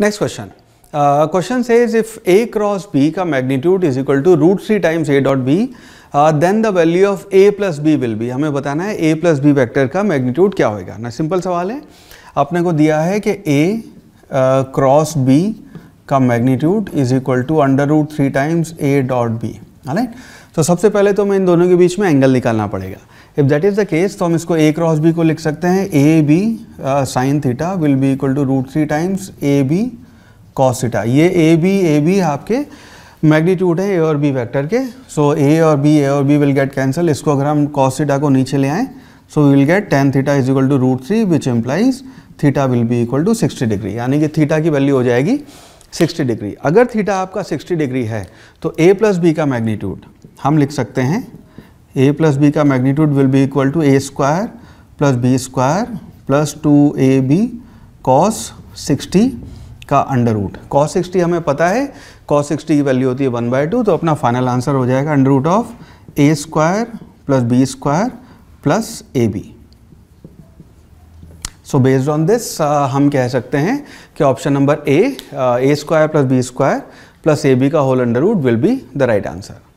next question question is if A cross B का magnitude is equal to root three times A dot B then the value of A plus B will be हमें बताना है A plus B vector का magnitude क्या होगा ना simple सवाल है आपने को दिया है कि ए क्रॉस बी का magnitude is equal to under root three times A dot B right तो सबसे पहले तो हमें इन दोनों के बीच में एंगल निकालना पड़ेगा if that is the case तो हम इसको ए क्रॉस बी को लिख सकते हैं A B sine theta will be equal to root three times A B cos theta ये ए बी ए बी आपके मैग्नीट्यूड है ए और बी वेक्टर के सो ए और बी ए और बी विल गेट कैंसिल इसको अगर हम कॉस थीटा को नीचे ले आएँ so we will get tan theta is equal to root three which implies theta will be equal to sixty degree यानी कि थीटा की वैल्यू हो जाएगी सिक्सटी डिग्री अगर थीटा आपका सिक्सटी डिग्री है तो ए प्लस बी का मैग्नीट्यूड हम लिख सकते हैं ए प्लस बी का magnitude will be equal to A square plus B square plus two A B cos sixty का अंडर रूट कॉस सिक्सटी हमें पता है कॉस सिक्सटी की वैल्यू होती है वन बाई टू तो अपना फाइनल आंसर हो जाएगा under root of A square plus B square plus A B so based on this हम कह सकते हैं कि option number A A square plus B square plus A B का whole under root will be the right answer